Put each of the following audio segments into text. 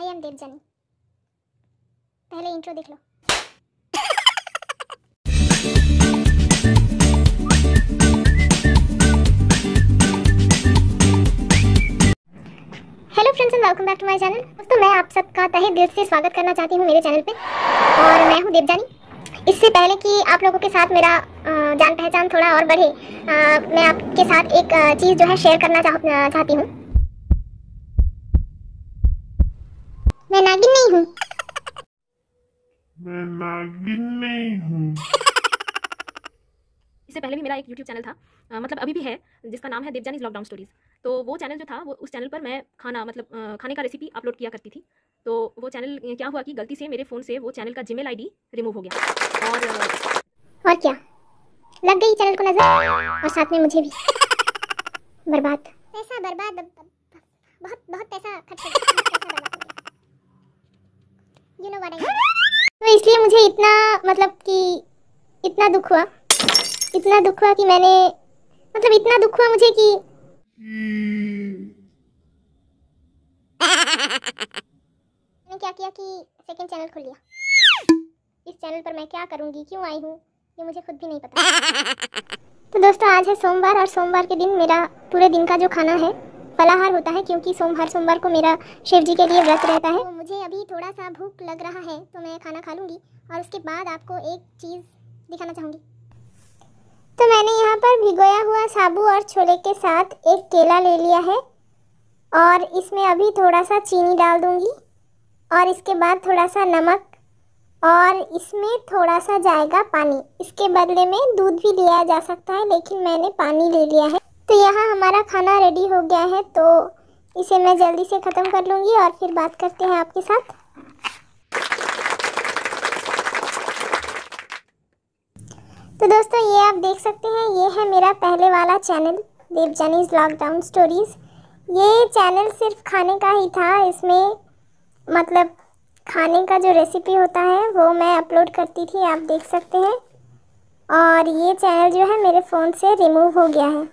I am Devyani पहले intro देख लो hello friends and welcome back to my channel दोस्तों मैं आप सबका तहे दिल से स्वागत करना चाहती हूँ मेरे चैनल पे और मैं हूँ देवजानी इससे पहले कि आप लोगों के साथ मेरा जान पहचान थोड़ा और बढ़े मैं आपके साथ एक चीज़ जो है शेयर करना चाहती हूँ मैं नागिन नहीं हूँ मैं नागिन नहीं हूँ इससे पहले भी मेरा एक YouTube चैनल था आ, मतलब अभी भी है जिसका नाम है देवजान लॉकडाउन स्टोरीज तो वो चैनल जो था वो उस चैनल पर मैं खाना मतलब आ, खाने का रेसिपी अपलोड किया करती थी तो वो चैनल क्या हुआ कि गलती से मेरे फ़ोन से वो चैनल का जीमेल आईडी रिमूव हो गया और और क्या लग गई चैनल को नजर और साथ में मुझे भी बर्बाद पैसा बर्बाद बहुत बहुत पैसा खर्च यू नो व्हाट आई तो इसलिए मुझे इतना मतलब कि इतना दुख हुआ इतना दुख हुआ कि मैंने मतलब इतना दुख हुआ मुझे कि मैंने क्या किया कि सेकंड चैनल खोल लिया इस चैनल पर मैं क्या करूँगी क्यों आई हूँ ये मुझे खुद भी नहीं पता तो दोस्तों आज है सोमवार और सोमवार के दिन मेरा पूरे दिन का जो खाना है फलाहार होता है क्योंकि सोम हर सोमवार को मेरा शिव जी के लिए व्रत रहता है तो मुझे अभी थोड़ा सा भूख लग रहा है तो मैं खाना खा लूँगी और उसके बाद आपको एक चीज़ दिखाना चाहूँगी तो मैंने यहाँ पर भिगोया हुआ साबू और छोले के साथ एक केला ले लिया है और इसमें अभी थोड़ा सा चीनी डाल दूँगी और इसके बाद थोड़ा सा नमक और इसमें थोड़ा सा जाएगा पानी इसके बदले में दूध भी लिया जा सकता है लेकिन मैंने पानी ले लिया है तो यहाँ हमारा खाना रेडी हो गया है तो इसे मैं जल्दी से ख़त्म कर लूँगी और फिर बात करते हैं आपके साथ तो दोस्तों ये आप देख सकते हैं ये है मेरा पहले वाला चैनल देवजानीज लॉकडाउन स्टोरीज़ ये चैनल सिर्फ खाने का ही था इसमें मतलब खाने का जो रेसिपी होता है वो मैं अपलोड करती थी आप देख सकते हैं और ये चैनल जो है मेरे फ़ोन से रिमूव हो गया है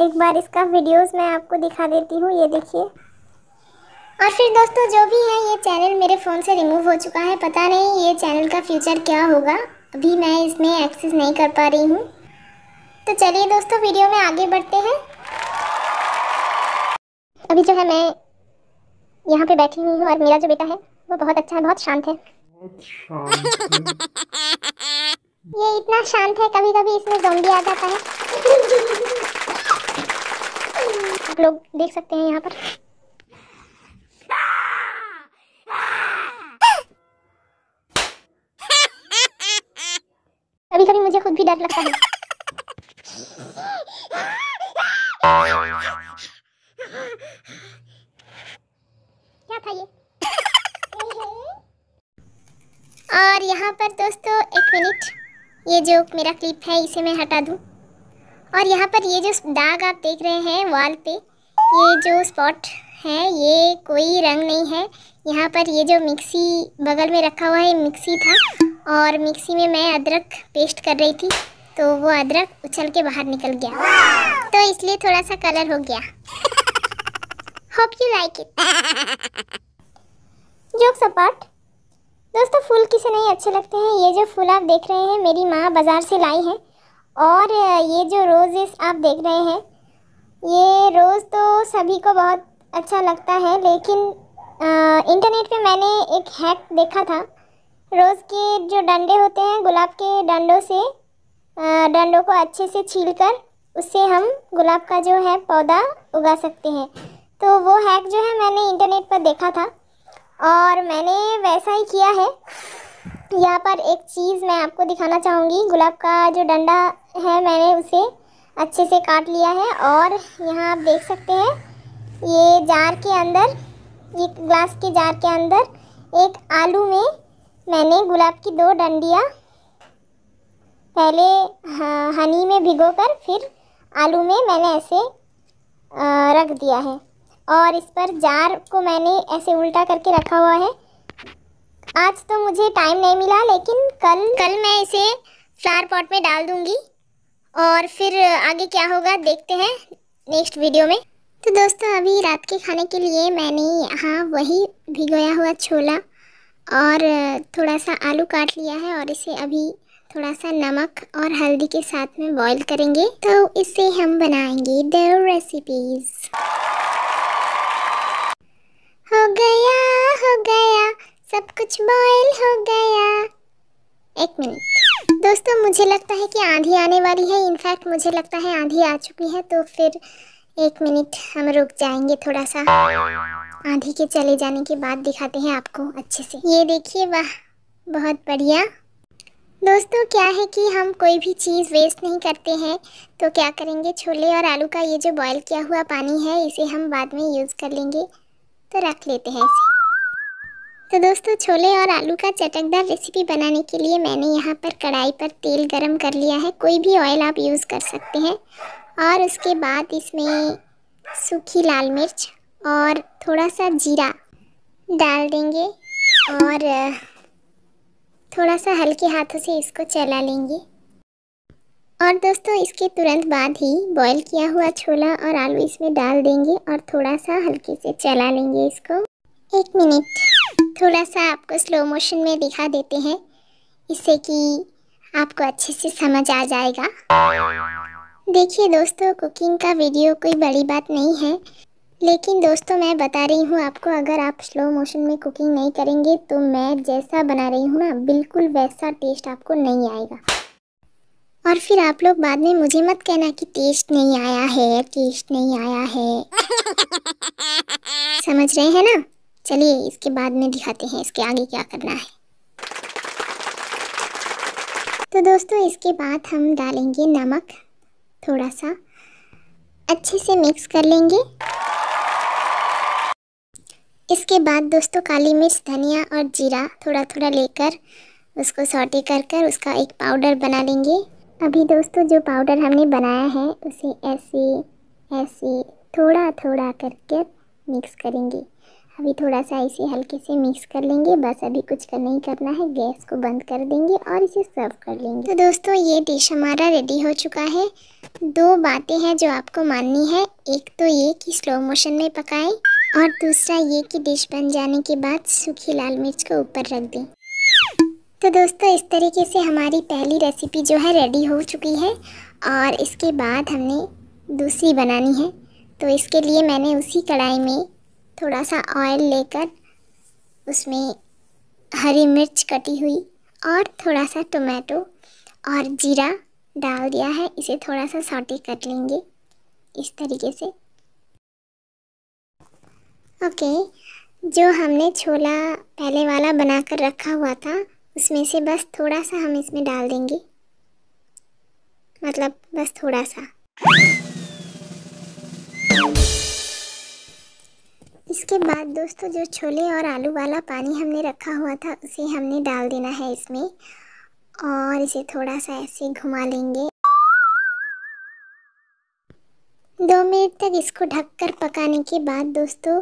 एक बार इसका वीडियोस मैं आपको दिखा देती हूँ ये देखिए और फिर दोस्तों जो भी है ये चैनल मेरे फ़ोन से रिमूव हो चुका है पता नहीं ये चैनल का फ्यूचर क्या होगा अभी मैं इसमें एक्सेस नहीं कर पा रही हूँ तो चलिए दोस्तों वीडियो में आगे बढ़ते हैं अभी जो है मैं यहाँ पे बैठी हुई हूँ और मेरा जो बेटा है वो बहुत अच्छा है बहुत शांत है ये इतना शांत है कभी कभी इसमें जोम्बी आ जाता है आप लोग देख सकते हैं यहाँ पर कभी कभी मुझे खुद भी डर लगता है क्या था ये और यहाँ पर दोस्तों एक मिनट ये जो मेरा क्लिप है इसे मैं हटा दूँ और यहाँ पर ये जो दाग आप देख रहे हैं वॉल पे ये जो स्पॉट है ये कोई रंग नहीं है यहाँ पर ये जो मिक्सी बगल में रखा हुआ है मिक्सी था और मिक्सी में मैं अदरक पेस्ट कर रही थी तो वो अदरक उछल के बाहर निकल गया तो इसलिए थोड़ा सा कलर हो गया होप यू लाइक इट जोक्स सपाट दोस्तों फूल किसे नहीं अच्छे लगते हैं ये जो फूल आप देख रहे हैं मेरी माँ बाज़ार से लाई है और ये जो रोज़ेस आप देख रहे हैं ये रोज़ तो सभी को बहुत अच्छा लगता है लेकिन इंटरनेट पे मैंने एक हैक देखा था रोज़ के जो डंडे होते हैं गुलाब के डंडों से डंडों को अच्छे से छील कर उससे हम गुलाब का जो है पौधा उगा सकते हैं तो वो हैक जो है मैंने इंटरनेट पर देखा था और मैंने वैसा ही किया है यहाँ पर एक चीज़ मैं आपको दिखाना चाहूँगी गुलाब का जो डंडा है मैंने उसे अच्छे से काट लिया है और यहाँ आप देख सकते हैं ये जार के अंदर ये ग्लास के जार के अंदर एक आलू में मैंने गुलाब की दो डंडियाँ पहले हाँ, हनी में भिगोकर फिर आलू में मैंने ऐसे रख दिया है और इस पर जार को मैंने ऐसे उल्टा करके रखा हुआ है आज तो मुझे टाइम नहीं मिला लेकिन कल कल मैं इसे फ्लावर पॉट में डाल दूँगी और फिर आगे क्या होगा देखते हैं नेक्स्ट वीडियो में तो दोस्तों अभी रात के खाने के लिए मैंने यहाँ वही भिगोया हुआ छोला और थोड़ा सा आलू काट लिया है और इसे अभी थोड़ा सा नमक और हल्दी के साथ में बॉईल करेंगे तो इसे हम बनाएंगे द रेसिपीज़ हो गया हो गया सब कुछ बॉयल हो गया एक मिनट दोस्तों मुझे लगता है कि आंधी आने वाली है इनफैक्ट मुझे लगता है आंधी आ चुकी है तो फिर एक मिनट हम रुक जाएंगे थोड़ा सा आंधी के चले जाने के बाद दिखाते हैं आपको अच्छे से ये देखिए वाह बहुत बढ़िया दोस्तों क्या है कि हम कोई भी चीज़ वेस्ट नहीं करते हैं तो क्या करेंगे छोले और आलू का ये जो बॉयल किया हुआ पानी है इसे हम बाद में यूज़ कर लेंगे तो रख लेते हैं इसे तो दोस्तों छोले और आलू का चटकदार रेसिपी बनाने के लिए मैंने यहाँ पर कढ़ाई पर तेल गरम कर लिया है कोई भी ऑयल आप यूज़ कर सकते हैं और उसके बाद इसमें सूखी लाल मिर्च और थोड़ा सा जीरा डाल देंगे और थोड़ा सा हल्के हाथों से इसको चला लेंगे और दोस्तों इसके तुरंत बाद ही बॉईल किया हुआ छोला और आलू इसमें डाल देंगे और थोड़ा सा हल्के से चला लेंगे इसको एक मिनट थोड़ा सा आपको स्लो मोशन में दिखा देते हैं इससे कि आपको अच्छे से समझ आ जाएगा देखिए दोस्तों कुकिंग का वीडियो कोई बड़ी बात नहीं है लेकिन दोस्तों मैं बता रही हूँ आपको अगर आप स्लो मोशन में कुकिंग नहीं करेंगे तो मैं जैसा बना रही हूँ ना बिल्कुल वैसा टेस्ट आपको नहीं आएगा और फिर आप लोग बाद में मुझे मत कहना कि टेस्ट नहीं आया है टेस्ट नहीं आया है समझ रहे हैं ना चलिए इसके बाद में दिखाते हैं इसके आगे क्या करना है तो दोस्तों इसके बाद हम डालेंगे नमक थोड़ा सा अच्छे से मिक्स कर लेंगे इसके बाद दोस्तों काली मिर्च धनिया और जीरा थोड़ा थोड़ा लेकर उसको सॉटे कर कर उसका एक पाउडर बना लेंगे अभी दोस्तों जो पाउडर हमने बनाया है उसे ऐसे ऐसे थोड़ा थोड़ा करके मिक्स करेंगे अभी थोड़ा सा इसे हल्के से मिक्स कर लेंगे बस अभी कुछ कर नहीं करना है गैस को बंद कर देंगे और इसे सर्व कर लेंगे तो दोस्तों ये डिश हमारा रेडी हो चुका है दो बातें हैं जो आपको माननी है एक तो ये कि स्लो मोशन में पकाएं और दूसरा ये कि डिश बन जाने के बाद सूखी लाल मिर्च को ऊपर रख दें तो दोस्तों इस तरीके से हमारी पहली रेसिपी जो है रेडी हो चुकी है और इसके बाद हमने दूसरी बनानी है तो इसके लिए मैंने उसी कढ़ाई में थोड़ा सा ऑयल लेकर उसमें हरी मिर्च कटी हुई और थोड़ा सा टोमेटो और जीरा डाल दिया है इसे थोड़ा सा सॉटी कर लेंगे इस तरीके से ओके जो हमने छोला पहले वाला बना कर रखा हुआ था उसमें से बस थोड़ा सा हम इसमें डाल देंगे मतलब बस थोड़ा सा इसके बाद दोस्तों जो छोले और आलू वाला पानी हमने रखा हुआ था उसे हमने डाल देना है इसमें और इसे थोड़ा सा ऐसे घुमा लेंगे दो मिनट तक इसको ढककर पकाने के बाद दोस्तों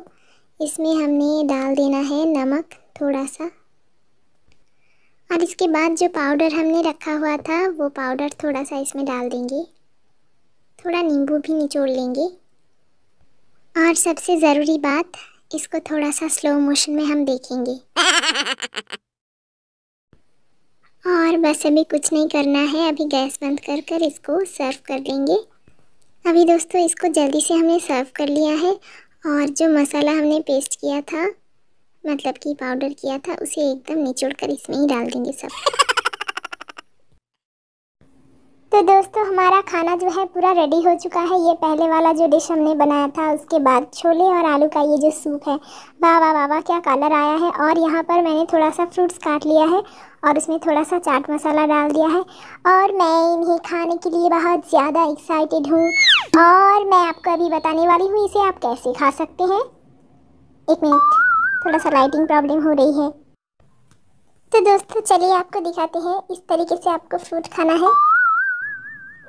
इसमें हमने डाल देना है नमक थोड़ा सा और इसके बाद जो पाउडर हमने रखा हुआ था वो पाउडर थोड़ा सा इसमें डाल देंगे थोड़ा नींबू भी निचोड़ लेंगे और सबसे ज़रूरी बात इसको थोड़ा सा स्लो मोशन में हम देखेंगे और बस अभी कुछ नहीं करना है अभी गैस बंद कर कर इसको सर्व कर लेंगे अभी दोस्तों इसको जल्दी से हमने सर्व कर लिया है और जो मसाला हमने पेस्ट किया था मतलब कि पाउडर किया था उसे एकदम निचोड़ कर इसमें ही डाल देंगे सब तो दोस्तों हमारा खाना जो है पूरा रेडी हो चुका है ये पहले वाला जो डिश हमने बनाया था उसके बाद छोले और आलू का ये जो सूप है वाह वाह वाह वाह क्या कलर आया है और यहाँ पर मैंने थोड़ा सा फ्रूट्स काट लिया है और उसमें थोड़ा सा चाट मसाला डाल दिया है और मैं इन्हें खाने के लिए बहुत ज़्यादा एक्साइटेड हूँ और मैं आपको अभी बताने वाली हूँ इसे आप कैसे खा सकते हैं एक मिनट थोड़ा सा लाइटिंग प्रॉब्लम हो रही है तो दोस्तों चलिए आपको दिखाते हैं इस तरीके से आपको फ्रूट खाना है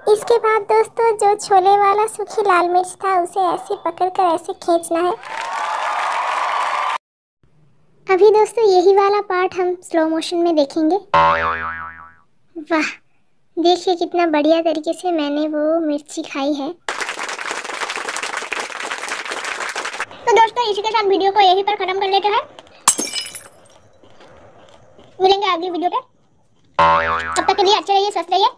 इसके बाद दोस्तों जो छोले वाला सूखी लाल मिर्च था उसे ऐसे पकड़ कर ऐसे खींचना है अभी दोस्तों यही वाला पार्ट हम स्लो मोशन में देखेंगे वाह देखिए कितना बढ़िया तरीके से मैंने वो मिर्ची खाई है तो दोस्तों इसी के साथ वीडियो को यहीं पर ख़त्म कर लेते हैं मिलेंगे अगली वीडियो पे तब तक के लिए अच्छे रहिए स्वस्थ रहिए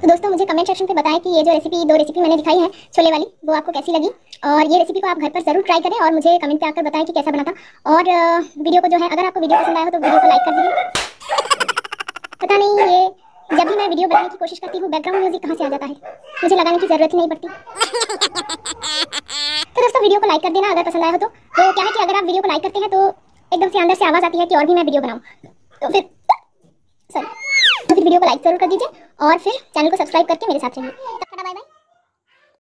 तो दोस्तों मुझे कमेंट सेक्शन पे बताएं कि ये जो रेसिपी दो रेसिपी मैंने दिखाई है छोले वाली वो आपको कैसी लगी और ये रेसिपी को आप घर पर जरूर ट्राई करें और मुझे कमेंट पे आकर बताएं कि कैसा बना था और वीडियो को जो है अगर आपको वीडियो पसंद आया हो तो वीडियो को लाइक कर दीजिए पता नहीं ये जब भी मैं वीडियो बनाने की कोशिश करती हूँ बैकग्राउंड म्यूजिक कहाँ से आ जाता है मुझे लगाने की जरूरत ही नहीं पड़ती तो दोस्तों वीडियो को लाइक कर देना अगर पसंद आया हो तो तो क्या है कि अगर आप वीडियो को लाइक करते हैं तो एकदम से अंदर से आवाज़ आती है कि और भी मैं वीडियो बनाऊँ तो फिर सॉरी तो फिर वीडियो को लाइक जरूर कर दीजिए और फिर चैनल को सब्सक्राइब करके मेरे साथ रहिए